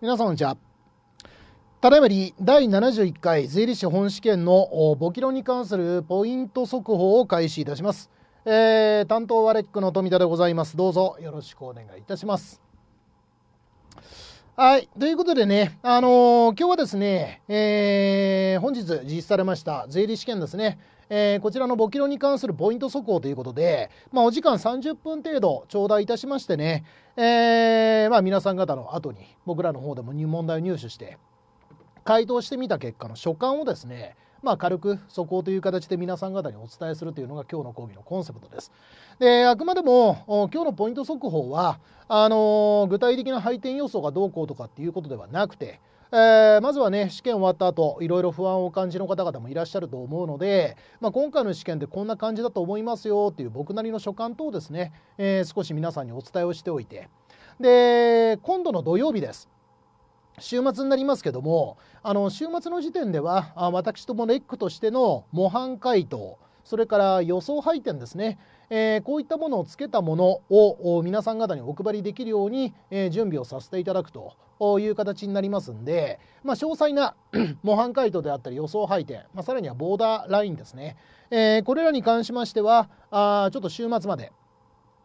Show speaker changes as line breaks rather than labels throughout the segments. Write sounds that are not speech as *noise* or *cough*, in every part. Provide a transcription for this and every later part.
皆さんこんにちはただいまより第71回税理士本試験の簿記論に関するポイント速報を開始いたします、えー、担当はレックの富田でございますどうぞよろしくお願いいたしますはい。ということでね、あのー、今日はですね、えー、本日実施されました税理試験ですね、えー、こちらの5キロに関するポイント速報ということで、まあ、お時間30分程度頂戴いたしましてね、えー、まあ、皆さん方の後に僕らの方でも問題を入手して回答してみた結果の所感をですねまあ、軽く速報という形で皆さん方にお伝えするというのが今日の講義のコンセプトです。であくまでも今日のポイント速報はあのー、具体的な配点予想がどうこうとかっていうことではなくてえー、まずはね試験終わった後いろいろ不安をお感じの方々もいらっしゃると思うので、まあ、今回の試験でこんな感じだと思いますよっていう僕なりの所感等をですね、えー、少し皆さんにお伝えをしておいてで今度の土曜日です。週末になりますけどもあの週末の時点では私どものエッグとしての模範解答それから予想配点ですね、えー、こういったものをつけたものを皆さん方にお配りできるように、えー、準備をさせていただくという形になりますんで、まあ、詳細な *clears throat* 模範解答であったり予想配点、まあ、さらにはボーダーラインですね、えー、これらに関しましてはあちょっと週末まで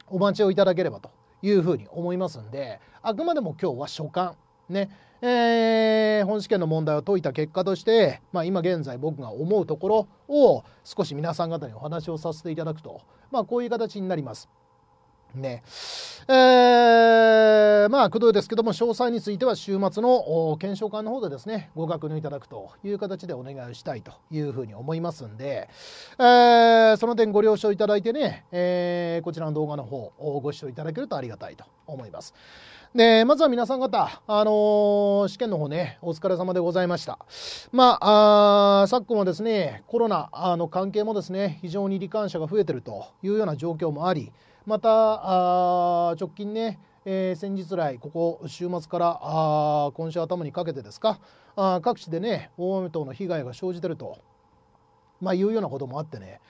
お待ちをいただければというふうに思いますんであくまでも今日は所感ねえー、本試験の問題を解いた結果として、まあ、今現在僕が思うところを少し皆さん方にお話をさせていただくと、まあ、こういう形になります。ねえー、まあ、工藤ですけども、詳細については週末の検証官の方でですね、ご確認いただくという形でお願いをしたいというふうに思いますんで、えー、その点ご了承いただいてね、えー、こちらの動画の方、ご視聴いただけるとありがたいと思います。で、まずは皆さん方、あのー、試験の方ね、お疲れ様でございました。まあ、あ昨今はですね、コロナの関係もですね、非常に罹患者が増えているというような状況もあり、また、あ直近ね、えー、先日来、ここ週末からあ今週頭にかけてですか、あ各地でね、大雨等の被害が生じていると、まあ、いうようなこともあってね、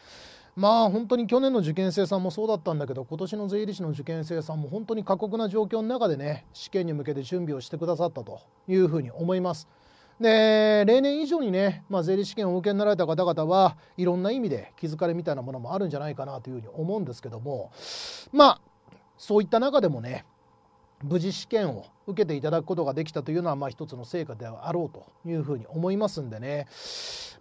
まあ本当に去年の受験生さんもそうだったんだけど今年の税理士の受験生さんも本当に過酷な状況の中でね試験に向けて準備をしてくださったというふうに思います。で例年以上にね、まあ、税理士試験をお受けになられた方々はいろんな意味で気づかれみたいなものもあるんじゃないかなというふうに思うんですけどもまあそういった中でもね無事試験を受けていただくことができたというのは、まあ、一つの成果であろうというふうに思いますんでね、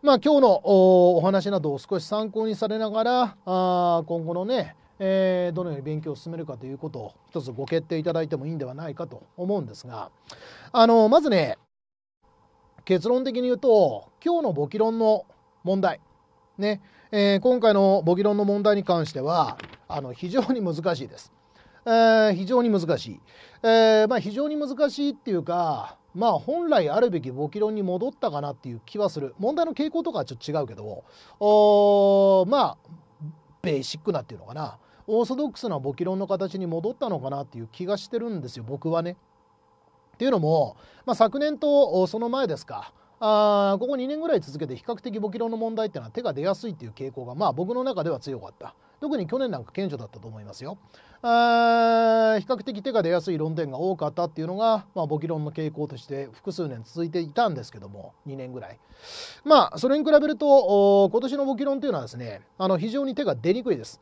まあ、今日のお話などを少し参考にされながらあ今後のね、えー、どのように勉強を進めるかということを一つご決定いただいてもいいんではないかと思うんですがあのまずね結論的に言うと今日の簿記論の問題ね、えー、今回の簿記論の問題に関してはあの非常に難しいです。えー、非常に難しい、えーまあ、非常に難しいっていうか、まあ、本来あるべき簿記論に戻ったかなっていう気はする問題の傾向とかはちょっと違うけどおまあベーシックなっていうのかなオーソドックスな簿記論の形に戻ったのかなっていう気がしてるんですよ僕はね。っていうのも、まあ、昨年とその前ですかあここ2年ぐらい続けて比較的簿記論の問題っていうのは手が出やすいっていう傾向がまあ僕の中では強かった。特に去年なんか顕著だったと思いますよ。比較的手が出やすい論点が多かったっていうのが、まあ、簿記論の傾向として複数年続いていたんですけども2年ぐらいまあそれに比べると今年の簿記論というのはですねあの非常に手が出にくいです、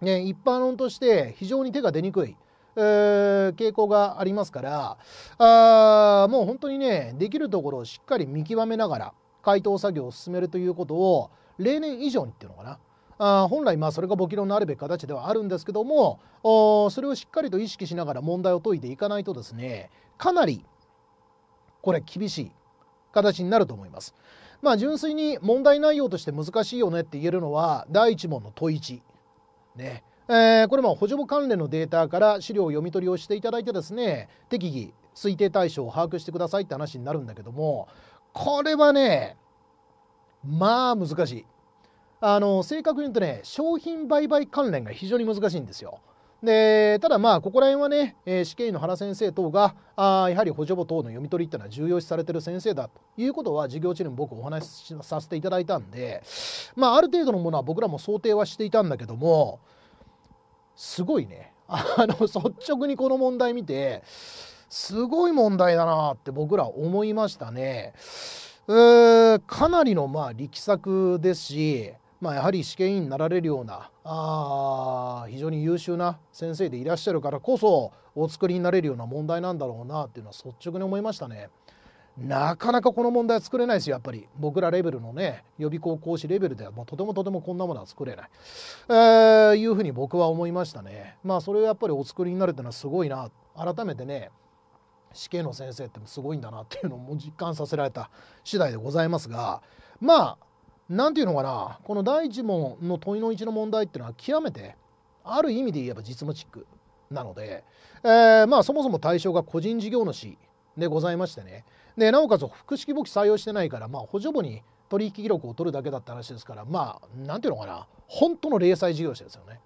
ね、一般論として非常に手が出にくいえー、傾向がありますからあもう本当にねできるところをしっかり見極めながら回答作業を進めるということを例年以上にっていうのかなあ本来まあそれが簿記論のあるべき形ではあるんですけどもそれをしっかりと意識しながら問題を解いていかないとですねかなりこれ厳しい形になると思います。まあ、純粋に問題内容として難しいよねって言えるのは第1問の問1。ねえー、これも補助簿関連のデータから資料を読み取りをしていただいてですね適宜推定対象を把握してくださいって話になるんだけどもこれはねまあ難しい。あの正確に言うとね商品売買関連が非常に難しいんですよ。でただまあここら辺はね、えー、試験医の原先生等があやはり補助簿等の読み取りっていうのは重要視されてる先生だということは授業中にも僕お話しさせていただいたんで、まあ、ある程度のものは僕らも想定はしていたんだけどもすごいね *laughs* あの率直にこの問題見てすごい問題だなって僕ら思いましたね。うーかなりのまあ力作ですしまあ、やはり試験員になられるようなあ非常に優秀な先生でいらっしゃるからこそお作りになれるような問題なんだろうなっていうのは率直に思いましたね。なかなかこの問題は作れないですよ、やっぱり。僕らレベルのね、予備校講師レベルでは、もうとてもとてもこんなものは作れない。えー、いうふうに僕は思いましたね。まあ、それをやっぱりお作りになるっていうのはすごいな。改めてね、死刑の先生ってすごいんだなっていうのも実感させられた次第でございますが、まあ、何て言うのかなこの第1問の問いの一の問題っていうのは極めてある意味で言えば実務チックなので、えー、まあそもそも対象が個人事業主でございましてねでなおかつ複式簿記採用してないから、まあ、補助簿に取引記録を取るだけだった話ですからまあ何て言うのかな本当の零細事業者ですよね。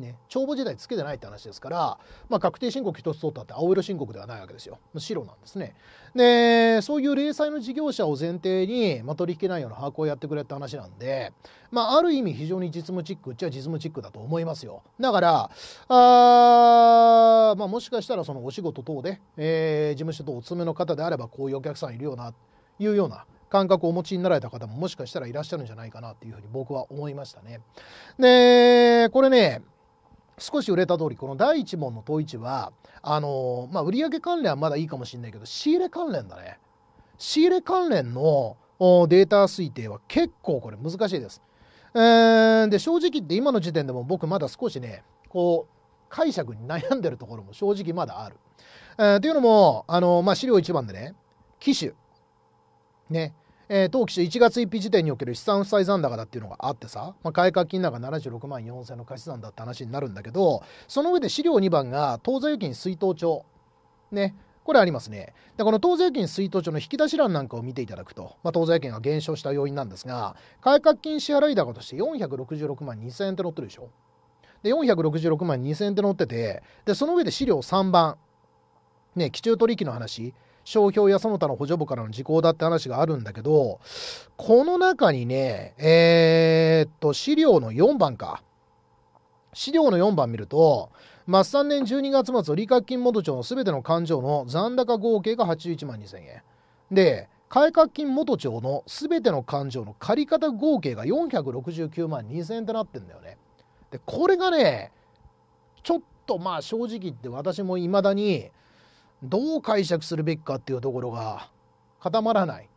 ね、帳簿時代つけてないって話ですから、まあ、確定申告一つ取ったって青色申告ではないわけですよ。白なんですね。で、そういう零細の事業者を前提に、まあ、取引内容の把握をやってくれって話なんで、まあ、ある意味非常に実務チックっちゃ実務チックだと思いますよ。だから、あまあ、もしかしたらそのお仕事等で、えー、事務所とお勤めの方であれば、こういうお客さんいるよな、いうような感覚をお持ちになられた方ももしかしたらいらっしゃるんじゃないかなっていうふうに僕は思いましたね。で、これね、少し売れた通りこの第1問の統一はあのー、まあ、売上関連はまだいいかもしれないけど仕入れ関連だね仕入れ関連のデータ推定は結構これ難しいです、えー、で正直言って今の時点でも僕まだ少しねこう解釈に悩んでるところも正直まだある。えー、というのも、あのまあ、資料1番でね、機種、ね、えー、当期1月1日時点における資産負債残高だっていうのがあってさ、まあ、買掛金なんか76万4000の貸し算だって話になるんだけど、その上で資料2番が当座預金出納帳。ね。これありますね。で、この当座預金出納帳の引き出し欄なんかを見ていただくと、まあ、当座預金が減少した要因なんですが、改革金支払い高として466万2000円って載ってるでしょ。で、466万2000円って載ってて、で、その上で資料3番、ね、基中取引の話、商標やその他の補助部からの時効だって話があるんだけど、この中にね、えー、っと、資料の4番か。資料の4番見ると、末3年12月末、利確金元帳のすべての勘定の残高合計が81万2000円。で、改革金元帳のすべての勘定の借方合計が469万2000円ってなってんだよね。で、これがね、ちょっとまあ正直言って私もいまだにどう解釈するべきかっていうところが固まらない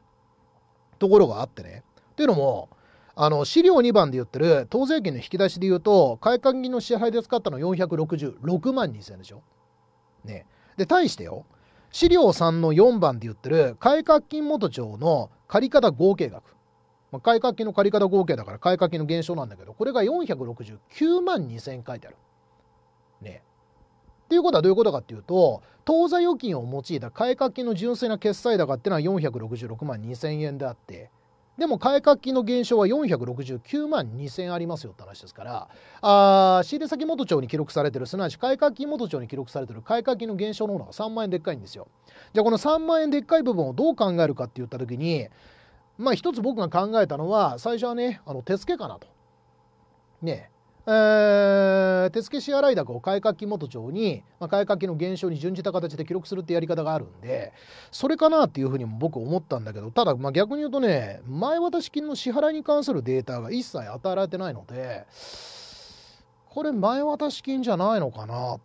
ところがあってね。というのもあの資料2番で言ってる当税金の引き出しで言うと買革金の支払いで使ったの466万2000円でしょ。ね、で対してよ資料3の4番で言ってる改革金元帳の借方合計額、まあ、改革金の借方合計だから改革金の減少なんだけどこれが469万2000円書いてある。ねということはどういうことかっていうと当座預金を用いた買掛金の純粋な決済高っていうのは466万2000円であってでも買掛金の減少は469万2000ありますよって話ですからあ仕入先元帳に記録されてるすなわち買掛金元帳に記録されてる買掛金の減少の方が3万円でっかいんですよ。じゃあこの3万円でっかい部分をどう考えるかって言った時にまあ一つ僕が考えたのは最初はねあの手付けかなと。ねえー、手付支払い高を買掛元帳に、まあ、買掛の減少に準じた形で記録するってやり方があるんでそれかなっていうふうにも僕思ったんだけどただ、まあ、逆に言うとね前渡し金の支払いに関するデータが一切与えられてないのでこれ前渡し金じゃないのかな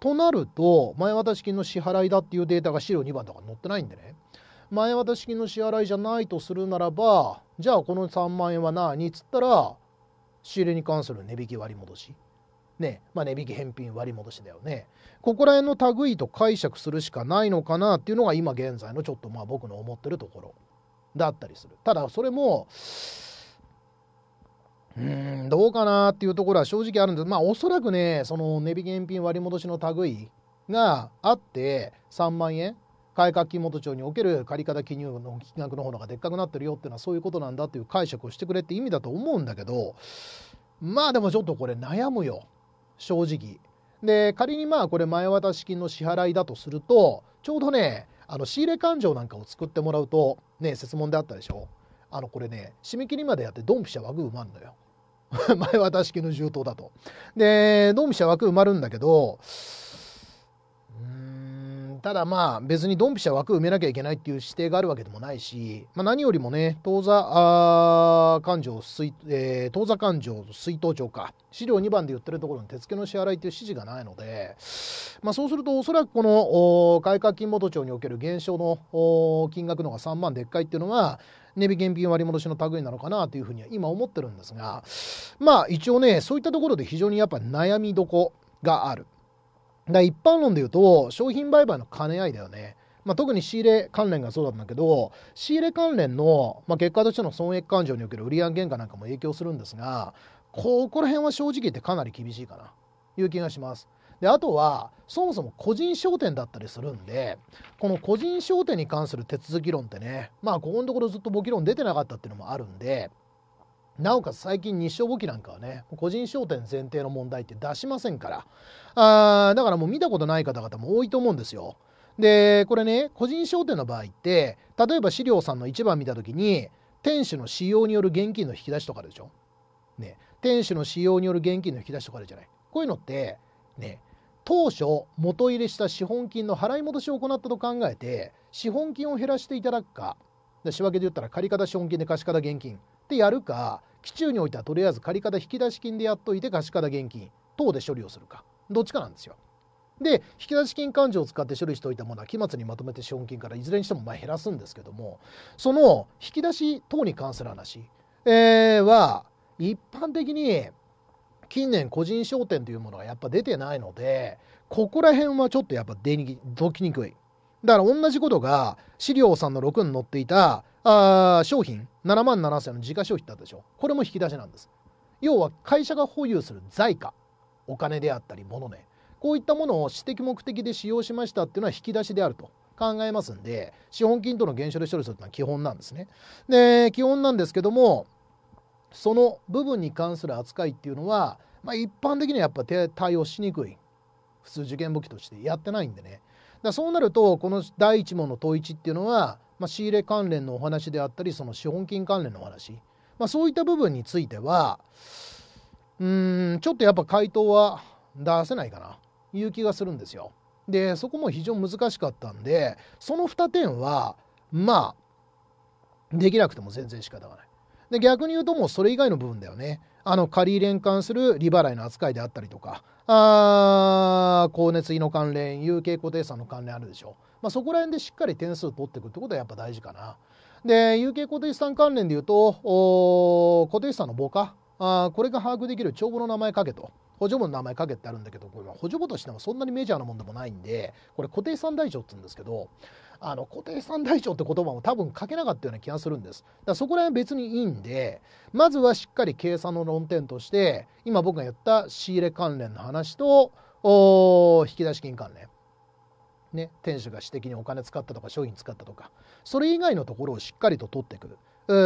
となると前渡し金の支払いだっていうデータが資料2番とか載ってないんでね前渡し金の支払いじゃないとするならばじゃあこの3万円は何っつったら仕入れに関する値引き割戻し、ねまあ、値引き返品割戻しだよねここら辺の類と解釈するしかないのかなっていうのが今現在のちょっとまあ僕の思ってるところだったりするただそれもうんどうかなっていうところは正直あるんですまあおそらくねその値引き返品割戻しの類があって3万円改革金本帳における借方記入の金額の方がでっかくなってるよっていうのはそういうことなんだっていう解釈をしてくれって意味だと思うんだけどまあでもちょっとこれ悩むよ正直。で仮にまあこれ前渡し金の支払いだとするとちょうどねあの仕入れ勘定なんかを作ってもらうとね設問であったでしょあのこれね締め切りまでやってドンピシャ枠埋まるのよ *laughs* 前渡し金の重当だと。でドンピシャ枠埋まるんだけどただまあ別にドンピシャ枠埋めなきゃいけないっていう指定があるわけでもないし、まあ、何よりもね当座勘定水、えー、当座勘定水頭帳か資料2番で言ってるところに手付の支払いという指示がないので、まあ、そうするとおそらくこの外貨金元帳における減少の金額のが3万でっかいっていうのは値引減品割戻しの類なのかなというふうには今思ってるんですがまあ一応ねそういったところで非常にやっぱ悩みどこがある。だ一般論で言うと商品売買の兼ね合いだよね。まあ、特に仕入れ関連がそうだったんだけど仕入れ関連の、まあ、結果としての損益勘定における売上原価なんかも影響するんですがここら辺は正直言ってかなり厳しいかなという気がします。であとはそもそも個人商店だったりするんでこの個人商店に関する手続き論ってねまあここのところずっと簿記論出てなかったっていうのもあるんでなおかつ最近日照簿記なんかはね、個人商店前提の問題って出しませんから、あだからもう見たことない方々も多いと思うんですよ。で、これね、個人商店の場合って、例えば資料さんの1番見たときに、店主の使用による現金の引き出しとかあるでしょ。ね、店主の使用による現金の引き出しとかあるじゃない。こういうのって、ね、当初元入れした資本金の払い戻しを行ったと考えて資本金を減らしていただくか仕分けで言ったら借方資本金で貸方現金ってやるか基中においてはとりあえず借方引き出し金でやっといて貸方現金等で処理をするかどっちかなんですよ。で引き出し金勘定を使って処理しておいたものは期末にまとめて資本金からいずれにしてもま減らすんですけどもその引き出し等に関する話、えー、は一般的に近年個人商店というものがやっぱ出てないのでここら辺はちょっとやっぱ出にどきにくいだから同じことが資料さんの6に載っていたあ商品7万7000円の時価消費だったでしょこれも引き出しなんです要は会社が保有する財貨お金であったり物ねこういったものを私的目的で使用しましたっていうのは引き出しであると考えますんで資本金との減少で処理するというのは基本なんですねで基本なんですけどもその部分に関する扱いっていうのは、まあ、一般的にはやっぱ対応しにくい普通受験簿記としてやってないんでねだそうなるとこの第一問の問1っていうのはまあ、仕入れ関連のお話であったりその資本金関連のお話、まあ、そういった部分についてはうーんちょっとやっぱ回答は出せないかないう気がするんですよ。でそこも非常に難しかったんでその2点はまあできなくても全然仕方がない。で逆に言うともうそれ以外の部分だよね。あの借り入れに関する利払いの扱いであったりとか、あ光熱費の関連、有形固定産の関連あるでしょう。まあ、そこら辺でしっかり点数取っていくってことはやっぱ大事かな。で、有形固定資産関連でいうと、固定資産の防化あ、これが把握できる帳簿の名前書けと。補助簿の名前書けってあるんだけど、これは補助簿としてもそんなにメジャーなもんでもないんで、これ固定資産台帳って言うんですけど、あの固定資産台帳って言葉も多分書けなかったような気がするんです。だからそこら辺は別にいいんで、まずはしっかり計算の論点として、今僕が言った仕入れ関連の話と、引き出し金関連。ね、店主が私的にお金使ったとか商品使ったとかそれ以外のところをしっかりと取ってくる、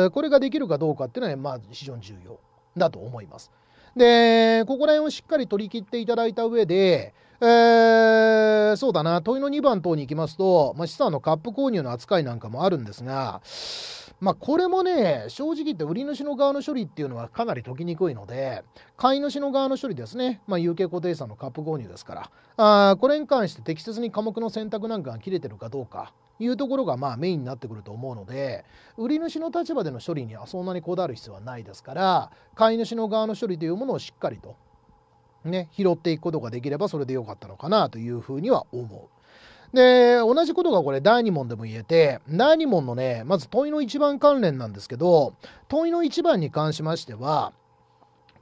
えこれができるかどうかっていうのは、まあ、非常に重要だと思います。で、ここら辺をしっかり取り切っていただいた上で、えー、そうだな、問いの2番等に行きますと、まあ、資産のカップ購入の扱いなんかもあるんですが、まあ、これもね、正直言って売り主の側の処理っていうのはかなり解きにくいので、買い主の側の処理ですね、まあ、有形固定資産のカップ購入ですから、あこれに関して適切に科目の選択なんかが切れてるかどうか、いうところがまあメインになってくると思うので売り主の立場での処理にはそんなにこだわる必要はないですから買い主の側の処理というものをしっかりと、ね、拾っていくことができればそれでよかったのかなというふうには思う。で、同じことがこれ第2問でも言えて、第2問のね、まず問いの一番関連なんですけど、問いの一番に関しましては、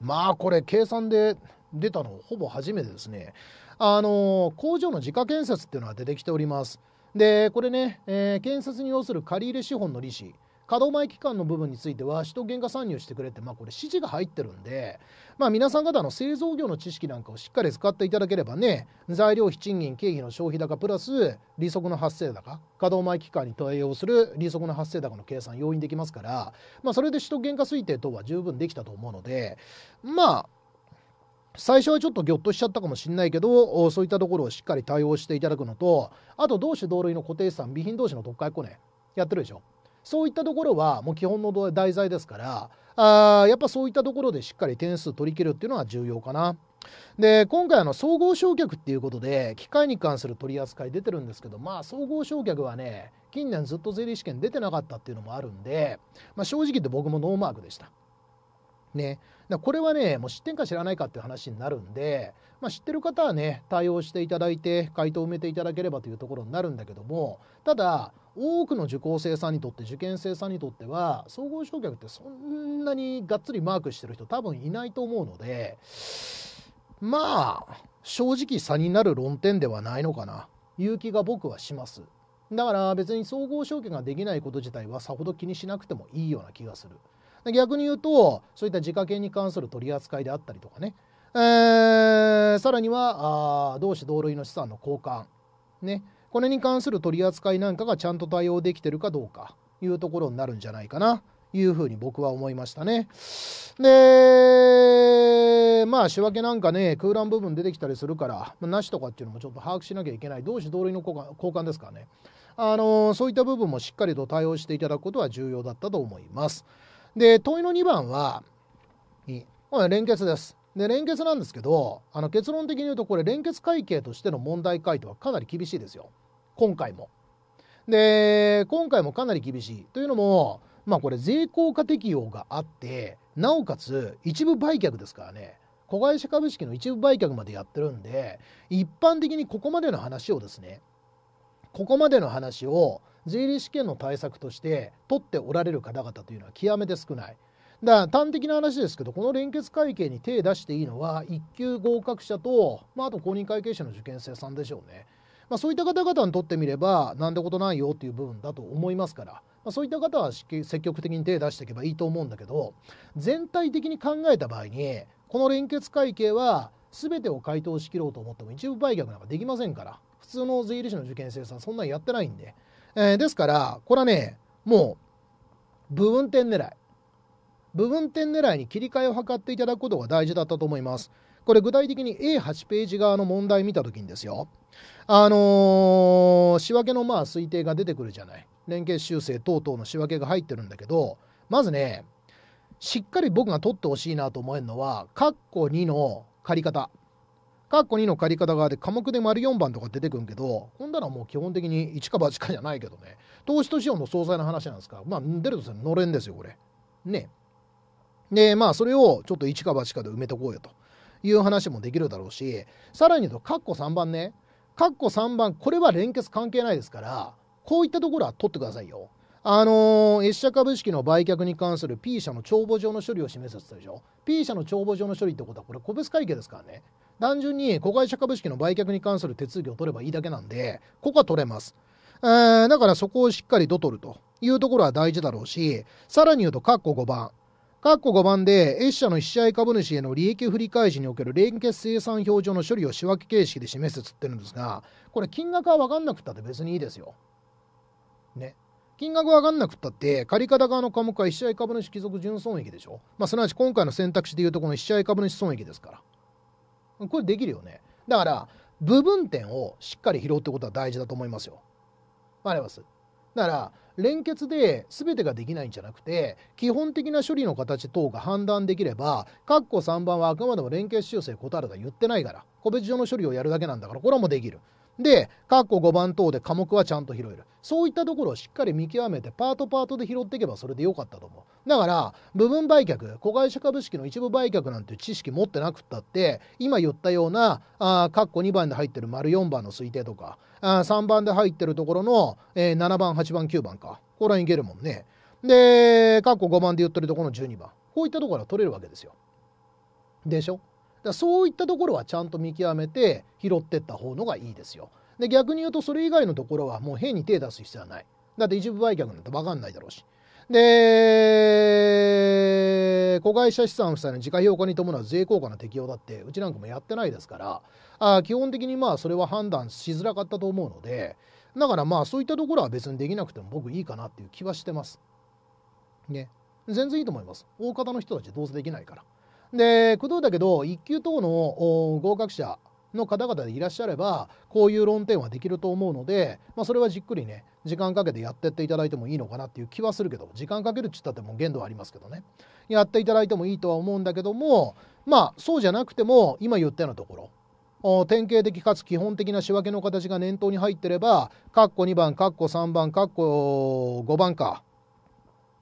まあこれ計算で出たのほぼ初めてですね。あの、工場の自家建設っていうのは出てきております。でこれね、えー、検察に要する借入資本の利子稼働前期間の部分については、使途原価参入してくれって、まあ、これ、指示が入ってるんで、まあ、皆さん方の製造業の知識なんかをしっかり使っていただければね、材料費、賃金、経費の消費高プラス、利息の発生高、稼働前期間に対応する利息の発生高の計算、容易にできますから、まあ、それで使途原価推定等は十分できたと思うので、まあ、最初はちょっとぎょっとしちゃったかもしれないけど、そういったところをしっかり対応していただくのと、あと同種同類の固定資産、備品同士の特会コネ、やってるでしょ。そういったところはもう基本の題材ですから、あやっぱそういったところでしっかり点数取り切るっていうのは重要かな。で今回あの総合償却っていうことで機械に関する取り扱い出てるんですけどまあ総合償却はね近年ずっと税理士試験出てなかったっていうのもあるんで、まあ、正直言って僕もノーマークでした。ねだこれはね、もう知ってんか知らないかっていう話になるんで、まあ、知ってる方はね、対応していただいて、回答を埋めていただければというところになるんだけども、ただ、多くの受講生さんにとって、受験生さんにとっては、総合償却ってそんなにがっつりマークしてる人多分いないと思うので、まあ、正直差になる論点ではないのかな、勇気が僕はします。だから別に総合証券ができないこと自体はさほど気にしなくてもいいような気がする。逆に言うとそういった自家権に関する取り扱いであったりとかね、えー、さらにはあ同種同類の資産の交換ねこれに関する取り扱いなんかがちゃんと対応できてるかどうかいうところになるんじゃないかないうふうに僕は思いましたね。で、まあ仕分けなんかね、空欄部分出てきたりするから、なしとかっていうのもちょっと把握しなきゃいけない、同種同類の交換交換ですからね。あのそういった部分もしっかりと対応していただくことは重要だったと思います。で、問いの2番は、これ連結です。で、連結なんですけど、あの結論的に言うと、これ連結会計としての問題回答はかなり厳しいですよ。今回も。で、今回もかなり厳しい。というのも、まあこれ税効果適用があって、なおかつ一部売却ですからね、子会社株式の一部売却までやってるんで、一般的にここまでの話をですね、ここまでの話を税理士験の対策として取っておられる方々というのは極めて少ない。だから端的な話ですけど、この連結会計に手出していいのは、1級合格者と、まあ、あと公認会計士の受験生さんでしょうね。まあ、そういった方々にとってみれば、何でことないよっていう部分だと思いますから、まあ、そういった方は積極的に手出していけばいいと思うんだけど、全体的に考えた場合に、この連結会計は、全てを回答しきろうと思っても一部売却なんかできませんから、普通の税理士の受験生さん、そんなんやってないんで。えー、ですから、これはね、もう、部分点狙い。部分点狙いに切り替えを図っていただくことが大事だったと思います。これ具体的に A8 ページ側の問題見たときにですよ、あのー、仕分けのまあ推定が出てくるじゃない。連携修正等々の仕分けが入ってるんだけど、まずね、しっかり僕が取ってほしいなと思えるのは、括弧2の借り方。カッコ2の借り方側で科目で丸4番とか出てくるけどほんだらもう基本的に1か8かじゃないけどね投資と資本の総裁の話なんですからまあ出るとしのれんですよこれねでまあそれをちょっと1か8かで埋めとこうよという話もできるだろうしさらに言うとカッコ3番ねカッコ3番これは連結関係ないですからこういったところは取ってくださいよあのー、S 社株式の売却に関する P 社の帳簿上の処理を示すって言ったでしょ P 社の帳簿上の処理ってことはこれ個別会計ですからね単純に子会社株式の売却に関する手続きを取ればいいだけなんで、ここは取れます。えー、だからそこをしっかりと取るというところは大事だろうし、さらに言うと、括弧5番。括弧5番で、S 社の1試合株主への利益振り返しにおける連結生産表上の処理を仕分け形式で示すつってるんですが、これ金額は分かんなくったって別にいいですよ。ね。金額分かんなくったって、借方側の科目は1試合株主帰属純損益でしょ。まあ、すなわち今回の選択肢でいうとこの1試合株主損益ですから。これできるよね。だから、部分点をしっかり拾うってことは大事だと思いますよ。あかりますだから、連結で全てができないんじゃなくて、基本的な処理の形等が判断できれば、括弧3番はあくまでも連結修正断ると言ってないから、個別上の処理をやるだけなんだから、これもできる。で、括弧5番等で科目はちゃんと拾える。そういったところをしっかり見極めて、パートパートで拾っていけばそれでよかったと思う。だから部分売却子会社株式の一部売却なんて知識持ってなくったって今言ったようなあ括弧2番で入ってる丸4番の推定とかあ3番で入ってるところの、えー、7番8番9番かこれはいけるもんねで括弧5番で言ってるところの12番こういったところは取れるわけですよでしょだそういったところはちゃんと見極めて拾ってった方のがいいですよで逆に言うとそれ以外のところはもう変に手出す必要はないだって一部売却なんて分かんないだろうしで、子会社資産負債の自家評価に伴う税効果の適用だって、うちなんかもやってないですから、あ基本的にまあそれは判断しづらかったと思うので、だからまあそういったところは別にできなくても僕いいかなっていう気はしてます。ね。全然いいと思います。大方の人たちどうせできないから。で、工藤だけど、1級等の合格者、の方々でいらっしゃればこういう論点はできると思うので、まあ、それはじっくりね時間かけてやってっていただいてもいいのかなっていう気はするけど時間かけるっつったってもう限度はありますけどねやっていただいてもいいとは思うんだけどもまあそうじゃなくても今言ったようなところ典型的かつ基本的な仕分けの形が念頭に入ってればカッコ2番カッコ3番カッコ5番か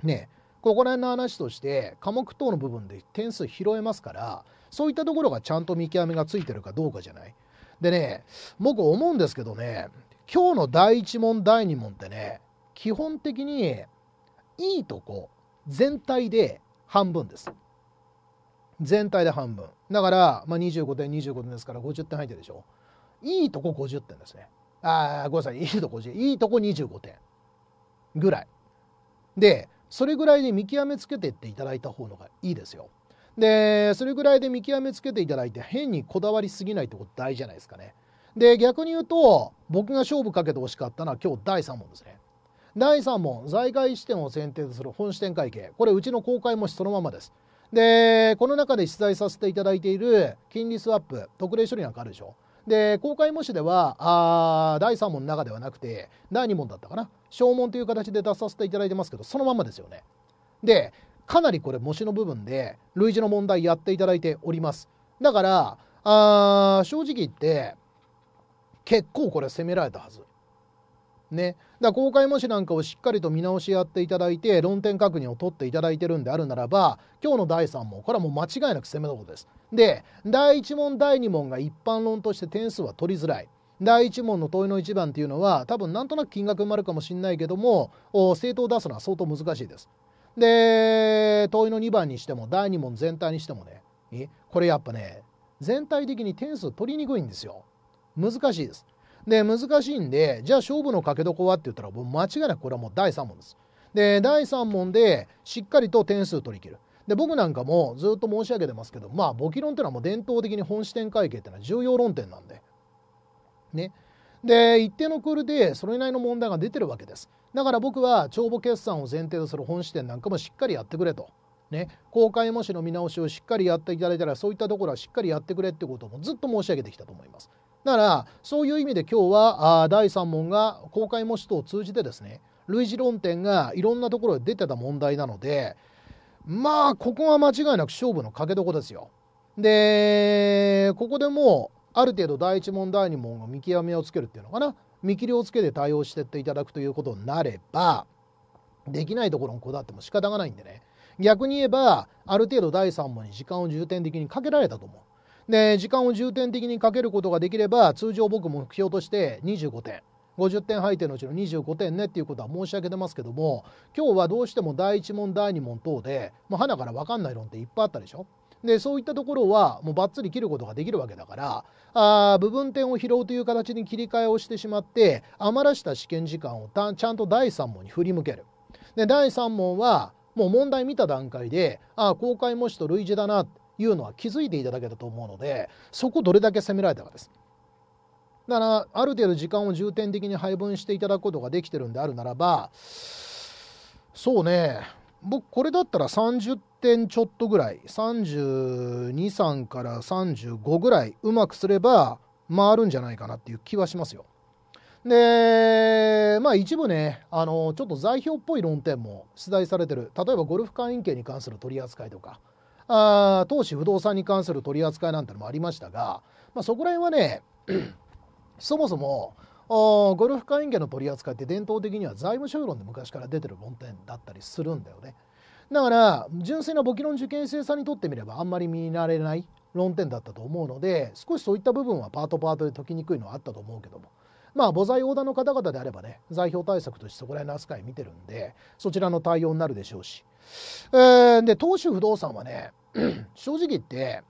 ねここら辺の話として科目等の部分で点数拾えますからそういったところがちゃんと見極めがついてるかどうかじゃない。でね、僕思うんですけどね、今日の第1問、第2問ってね、基本的にいいとこ、全体で半分です。全体で半分。だから、まあ、25点、25点ですから50点入ってるでしょ。いいとこ50点ですね。ああ、ごめんなさい、いいとこ50、いいとこ25点ぐらい。で、それぐらいで見極めつけてっていただいた方のがいいですよ。で、それぐらいで見極めつけていただいて、変にこだわりすぎないってこと大事じゃないですかね。で、逆に言うと、僕が勝負かけて欲しかったのは今日第3問ですね。第3問、在外視点を選定する本視点会計。これ、うちの公開模試そのままです。で、この中で出題させていただいている金利スワップ、特例処理なんかあるでしょ。で、公開模試では、あ第3問の中ではなくて、第2問だったかな。証文という形で出させていただいてますけど、そのままですよね。で、かなりこれ模試の部分で類似の問題やっていただいておりますだからあ正直言って結構これ責められたはずね、だ公開模試なんかをしっかりと見直しやっていただいて論点確認を取っていただいてるんであるならば今日の第3問これはもう間違いなく攻めたことです。で第1問第2問が一般論として点数は取りづらい。第1問の問いの1番っていうのは多分なんとなく金額埋まるかもしれないけども正答を出すのは相当難しいです。で問いの2番にしても第2問全体にしてもねこれやっぱね全体的に点数取りにくいんですよ難しいですで難しいんでじゃあ勝負のかけどこはって言ったらもう間違いなくこれはもう第3問ですで第3問でしっかりと点数取り切るで僕なんかもずっと申し上げてますけどまあ簿記論っていうのはもう伝統的に本視点会計っていうのは重要論点なんでねで一定のクールでそれなりの問題が出てるわけですだから僕は帳簿決算を前提とする本支店なんかもしっかりやってくれと。ね、公開模試の見直しをしっかりやっていただいたらそういったところはしっかりやってくれってこともずっと申し上げてきたと思いますだからそういう意味で今日はあ第3問が公開模試等を通じてですね類似論点がいろんなところで出てた問題なのでまあここは間違いなく勝負のかけどこですよでここでもある程度第1問第2問の見極めをつけるっていうのかな見切りをつけて対応してっていただくということになればできないところにこだわっても仕方がないんでね逆に言えばある程度第3問に時間を重点的にかけられたと思うで時間を重点的にかけることができれば通常僕目標として25点50点入ってのうちの25点ねっていうことは申し上げてますけども今日はどうしても第1問第2問等でもう花から分かんない論っていっぱいあったでしょでそういったところはもうばっつり切ることができるわけだからあ部分点を拾うという形に切り替えをしてしまって余らした試験時間をちゃんと第3問に振り向ける。で第3問はもう問題見た段階でああ公開模試と類似だなというのは気づいていただけたと思うのでそこどれだけ責められたかです。だからある程度時間を重点的に配分していただくことができてるんであるならばそうね僕これだったら30点ちょっとぐらい323から35ぐらいうまくすれば回るんじゃないかなっていう気はしますよ。でまあ一部ねあのちょっと材表っぽい論点も出題されてる例えばゴルフ会員権に関する取り扱いとかあ投資不動産に関する取り扱いなんてのもありましたが、まあ、そこら辺はね *clears throat* そもそもゴルフ会員権の取り扱いって伝統的には財務省論で昔から出てる論点だったりするんだよね。だから純粋な簿記論受験生さんにとってみればあんまり見慣れない論点だったと思うので少しそういった部分はパートパートで解きにくいのはあったと思うけどもまあ母材横断の方々であればね財表対策としてそこら辺の扱い見てるんでそちらの対応になるでしょうし、えー、で投手不動産はね *clears throat* 正直言って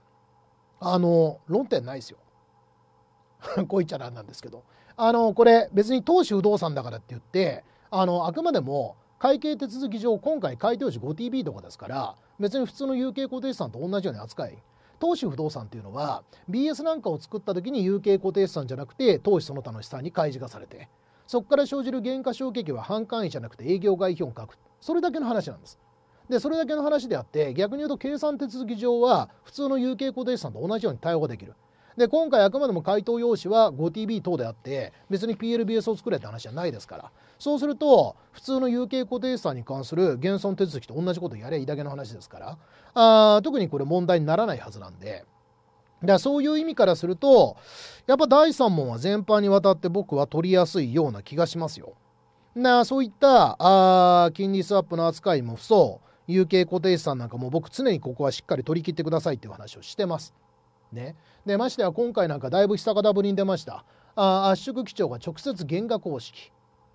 あの論点ないですよ *laughs* こう言っちゃなんなんですけどあのこれ別に投手不動産だからって言ってあのあくまでも会計手続き上今回開業時 5TB とかですから別に普通の有形固定資産と同じような扱い投資不動産っていうのは BS なんかを作った時に有形固定資産じゃなくて投資その他の資産に開示がされてそこから生じる減価償却は半管費じゃなくて営業外費を書くそれだけの話なんですでそれだけの話であって逆に言うと計算手続き上は普通の有形固定資産と同じように対応できるで今回あくまでも回答用紙は g o t b 等であって別に PLBS を作れって話じゃないですからそうすると普通の有形固定資産に関する減損手続きと同じことやりゃいいだけの話ですからあ特にこれ問題にならないはずなんで。だそういう意味からするとやっぱ第3問は全般にわたって僕は取りやすいような気がしますよ。なそういったあ金利スワップの扱いも不う有形固定資産なんかも僕常にここはしっかり取り切ってくださいっていう話をしてます。ね、でましては今回なんかだいぶ久方ぶりに出ましたあ圧縮基調が直接原額公式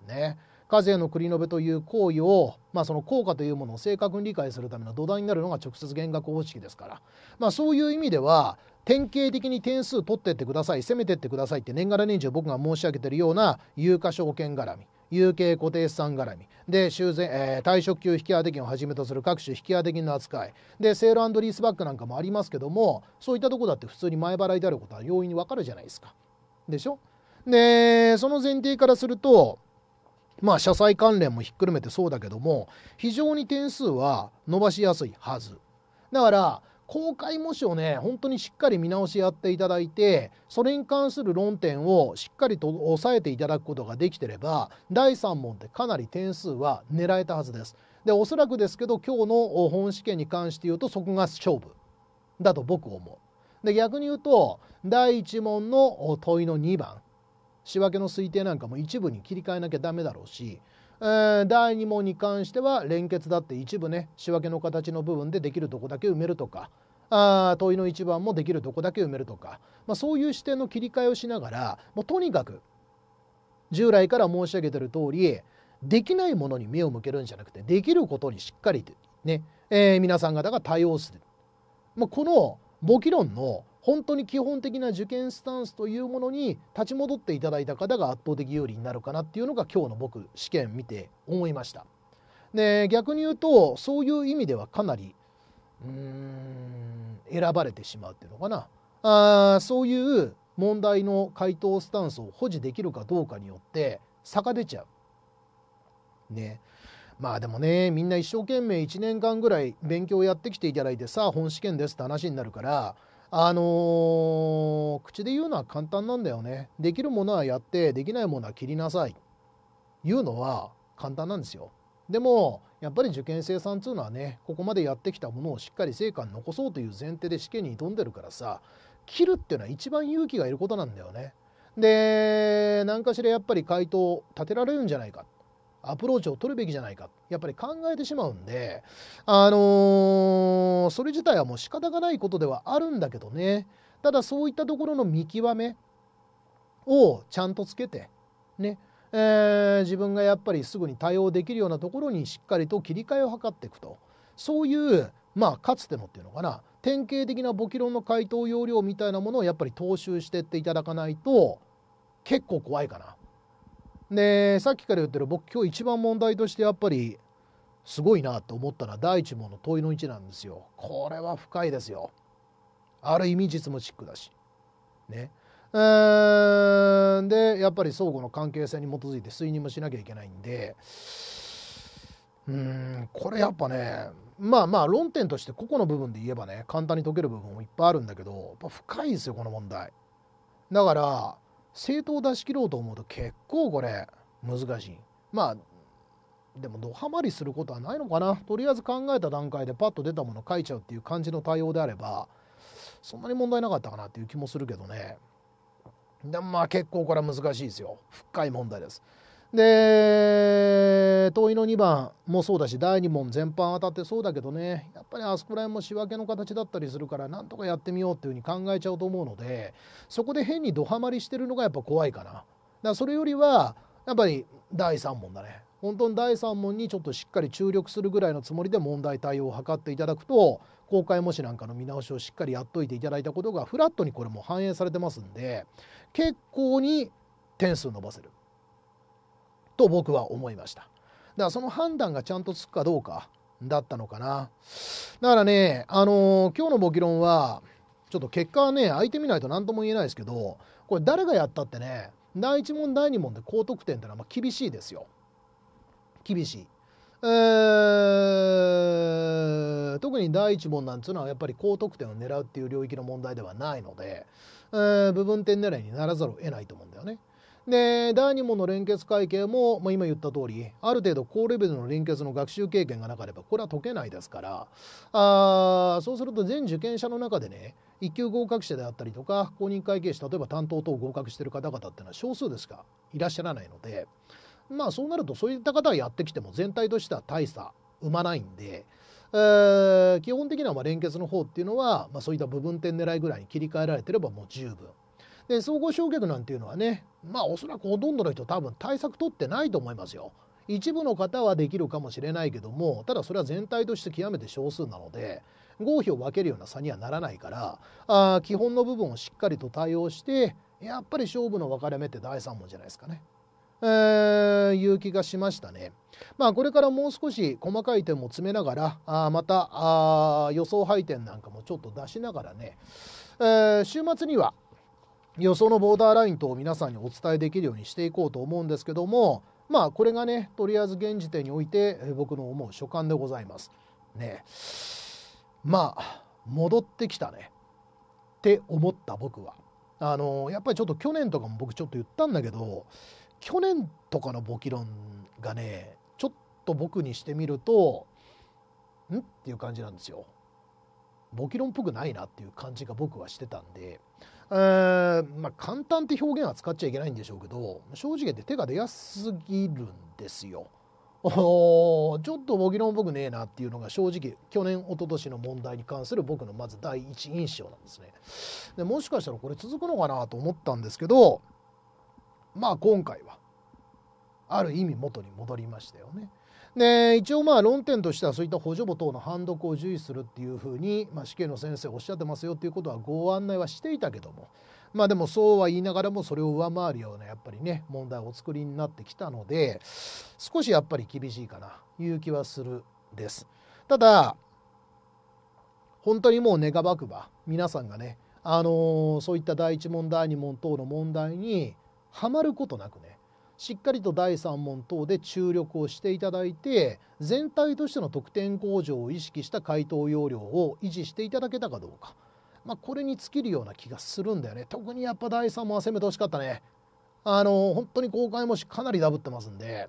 ね課税の繰り延べという行為を、まあ、その効果というものを正確に理解するための土台になるのが直接減額方式ですから、まあ、そういう意味では典型的に点数取ってってください攻めてってくださいって年がら年中僕が申し上げてるような有価証券絡み有形固定資産絡みで修繕、えー、退職給引き当て金をはじめとする各種引き当て金の扱いでセールリースバックなんかもありますけどもそういったとこだって普通に前払いであることは容易にわかるじゃないですか。でしょでその前提からするとまあ社債関連もひっくるめてそうだけども非常に点数は伸ばしやすいはず。だから公開模試をね本当にしっかり見直しやっていただいてそれに関する論点をしっかりと押さえていただくことができてれば第3問ってかなり点数は狙えたはずです。でおそらくですけど今日の本試験に関して言うとそこが勝負だと僕思う。で逆に言うと第1問の問いの2番仕分けの推定なんかも一部に切り替えなきゃダメだろうしえー、第2問に関しては連結だって一部ね仕分けの形の部分でできるとこだけ埋めるとかあ問いの1番もできるとこだけ埋めるとか、まあ、そういう視点の切り替えをしながらもうとにかく従来から申し上げてる通りできないものに目を向けるんじゃなくてできることにしっかりね、えー、皆さん方が対応する、まあ、この簿記論の本当に基本的な受験スタンスというものに立ち戻っていただいた方が圧倒的有利になるかなっていうのが今日の僕試験見て思いました。で逆に言うとそういう意味ではかなりうーん選ばれてしまうっていうのかなあそういう問題の回答スタンスを保持できるかどうかによって差が出ちゃう。ね、まあでもねみんな一生懸命1年間ぐらい勉強やってきていただいてさあ本試験ですって話になるからあのー、口で言うのは簡単なんだよね。できるものはやって、できないものは切りなさい。言うのは簡単なんですよ。でも、やっぱり受験生さんっていうのはね、ここまでやってきたものをしっかり成果に残そうという前提で試験に挑んでるからさ、切るっていうのは一番勇気がいることなんだよね。で、何かしらやっぱり回答を立てられるんじゃないか。アプローチを取るべきじゃないかやっぱり考えてしまうんであのー、それ自体はもう仕方がないことではあるんだけどねただそういったところの見極めをちゃんとつけてねえー、自分がやっぱりすぐに対応できるようなところにしっかりと切り替えを図っていくとそういうまあかつてのっていうのかな典型的な簿記論の回答要領みたいなものをやっぱり踏襲してっていただかないと結構怖いかな。でさっきから言ってる僕今日一番問題としてやっぱりすごいなと思ったのは第一問の問いの位置なんですよ。これは深いですよ。ある意味実務チックだし。ね。ー、でやっぱり相互の関係性に基づいて推認もしなきゃいけないんでうんこれやっぱねまあまあ論点として個々の部分で言えばね簡単に解ける部分もいっぱいあるんだけどやっぱ深いんですよこの問題。だから政党を出し切ろうと思うと結構これ難しいまあでもドハマりすることはないのかなとりあえず考えた段階でパッと出たもの書いちゃうっていう感じの対応であればそんなに問題なかったかなっていう気もするけどねでもまあ結構これは難しいですよ深い問題ですで遠いの2番もそうだし第2問全般当たってそうだけどねやっぱりあそこら辺も仕分けの形だったりするからなんとかやってみようっていうふうに考えちゃうと思うのでそこで変にドハマりしてるのがやっぱ怖いかなだからそれよりはやっぱり第3問だね本当に第3問にちょっとしっかり注力するぐらいのつもりで問題対応を図っていただくと公開模試なんかの見直しをしっかりやっといていただいたことがフラットにこれも反映されてますんで結構に点数伸ばせると僕は思いましただからその判断がちゃんとつくかどうかだったのかなだからねあのー、今日の「簿記論」はちょっと結果はね相手見ないと何とも言えないですけどこれ誰がやったってね第1問第2問で高得点ってのはま厳しいですよ厳しい、えー、特に第1問なんていうのはやっぱり高得点を狙うっていう領域の問題ではないので、えー、部分点狙いにならざるを得ないと思うんだよね。で第2問の連結会計も、まあ、今言った通りある程度高レベルの連結の学習経験がなければこれは解けないですからあそうすると全受験者の中でね一級合格者であったりとか公認会計士例えば担当等合格している方々っていうのは少数でしかいらっしゃらないのでまあそうなるとそういった方はやってきても全体としては大差生まないんで。えー、基本的はま連結の方っていうのは、まあ、そういった部分点狙いぐらいに切り替えられてればもう十分で総合焼却なんていうのはねまあおそらくほとんどの人多分対策取ってないと思いますよ。一部の方はできるかもしれないけどもただそれは全体として極めて少数なので合否を分けるような差にはならないからあ基本の部分をしっかりと対応してやっぱり勝負の分かれ目って第3問じゃないですかね。えー、いう気がしましたね。まあこれからもう少し細かい点も詰めながらあまたあ予想配点なんかもちょっと出しながらね、えー、週末には予想のボーダーラインと皆さんにお伝えできるようにしていこうと思うんですけどもまあこれがねとりあえず現時点において僕の思う所感でございます。ねまあ戻ってきたねって思った僕は。あのやっぱりちょっと去年とかも僕ちょっと言ったんだけど去年とかの簿記論がねちょっと僕にしてみるとんっていう感じなんですよ。簿記論っぽくないなっていう感じが僕はしてたんで。えー、まあ、簡単って表現は使っちゃいけないんでしょうけど正直言って手が出やすすぎるんですよ。おちょっとボギロン僕ねえなっていうのが正直去年一昨年の問題に関する僕のまず第一印象なんですねでもしかしたらこれ続くのかなと思ったんですけどまあ今回はある意味元に戻りましたよね。で一応まあ論点としてはそういった補助簿等の判読を重視するっていうふうに、まあ、死刑の先生おっしゃってますよっていうことはご案内はしていたけどもまあでもそうは言いながらもそれを上回るようなやっぱりね問題をお作りになってきたので少しやっぱり厳しいかないう気はするです。ただ本当にもう願わくば皆さんがねあのー、そういった第一問第二問等の問題にはまることなくねしっかりと第3問等で注力をしていただいて全体としての得点向上を意識した回答要領を維持していただけたかどうか、まあ、これに尽きるような気がするんだよね特にやっぱ第3問は攻めてほしかったねあの本当に公開模試かなりダブってますんで、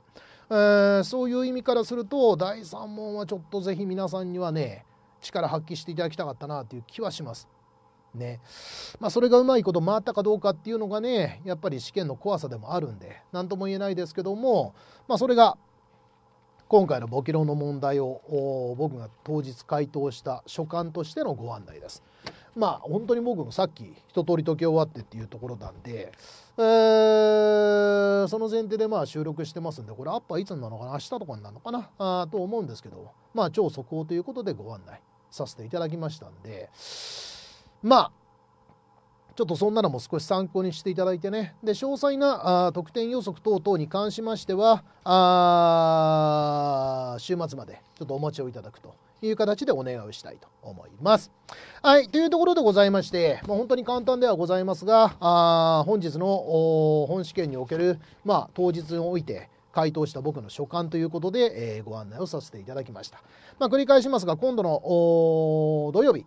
えー、そういう意味からすると第3問はちょっとぜひ皆さんにはね力発揮していただきたかったなという気はしますねまあ、それがうまいこと回ったかどうかっていうのがねやっぱり試験の怖さでもあるんで何とも言えないですけども、まあ、それが今回の簿記論の問題を僕が当日回答した所感としてのご案内です。まあ本当に僕もさっき一通り解き終わってっていうところなんで、えー、その前提でまあ収録してますんでこれアップはいつになるのかな明日とかになるのかなあと思うんですけどまあ超速報ということでご案内させていただきましたんで。まあちょっとそんなのも少し参考にしていただいてね。で、詳細なあ得点予測等々に関しましては、あ週末までちょっとお待ちをいただくという形でお願いをしたいと思います。はい、というところでございまして、まあ、本当に簡単ではございますが、あ本日の本試験における、まあ、当日において、回答した僕の所感ということで、えー、ご案内をさせていただきました。まあ、繰り返しますが、今度の土曜日、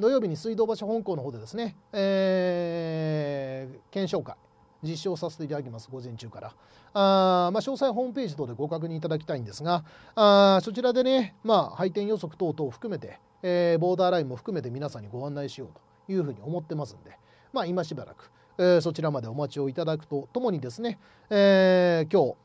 土曜日に水道橋本校の方でですね、えー、検証会実証させていただきます午前中からあ、まあ、詳細ホームページ等でご確認いただきたいんですがあそちらでね、まあ、配点予測等々を含めて、えー、ボーダーラインも含めて皆さんにご案内しようというふうに思ってますんで、まあ、今しばらく、えー、そちらまでお待ちをいただくとともにですね、えー、今日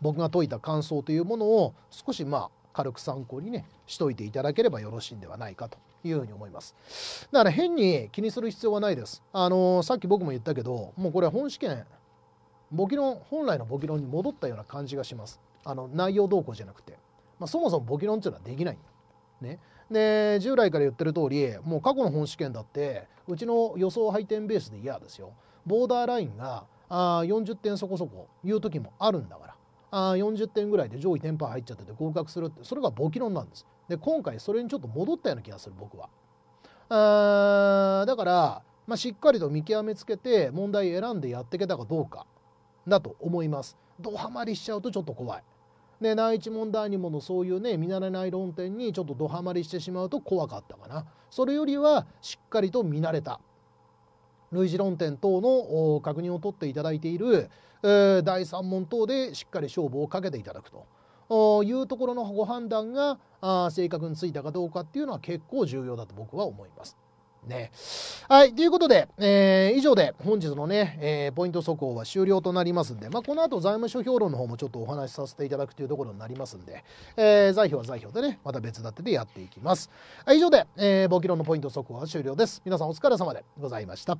僕が解いた感想というものを少しまあ軽く参考にねしといていただければよろしいんではないかというふうに思います。だから変に気にする必要はないです。あのさっき僕も言ったけど、もうこれは本試験、簿記論、本来の簿記論に戻ったような感じがします。あの内容動向じゃなくて。まあ、そもそも簿記論っていうのはできないね、で従来から言ってる通りもう過去の本試験だってうちの予想配点ベースで嫌ですよボーダーラインがあ40点そこそこいう時もあるんだからあ40点ぐらいで上位テンパー入っちゃってて合格するってそれが簿記論なんですで今回それにちょっと戻ったような気がする僕はあーだから、まあ、しっかりと見極めつけて問題選んでやっていけたかどうかだと思いますドハマりしちゃうとちょっと怖いね、内一問題にものそういうね見慣れない論点にちょっとドハマりしてしまうと怖かったかなそれよりはしっかりと見慣れた類似論点等の確認を取っていただいている、えー、第3問等でしっかり勝負をかけていただくと。いうところのご判断が正確についたかどうかっていうのは結構重要だと僕は思います。ね。はい。ということで、えー、以上で本日のね、えー、ポイント速報は終了となりますんで、まあ、この後財務諸評論の方もちょっとお話しさせていただくというところになりますんで、えー、財表は財表でね、また別立てでやっていきます。以上で、えー、簿記論のポイント速報は終了です。皆さんお疲れ様でございました。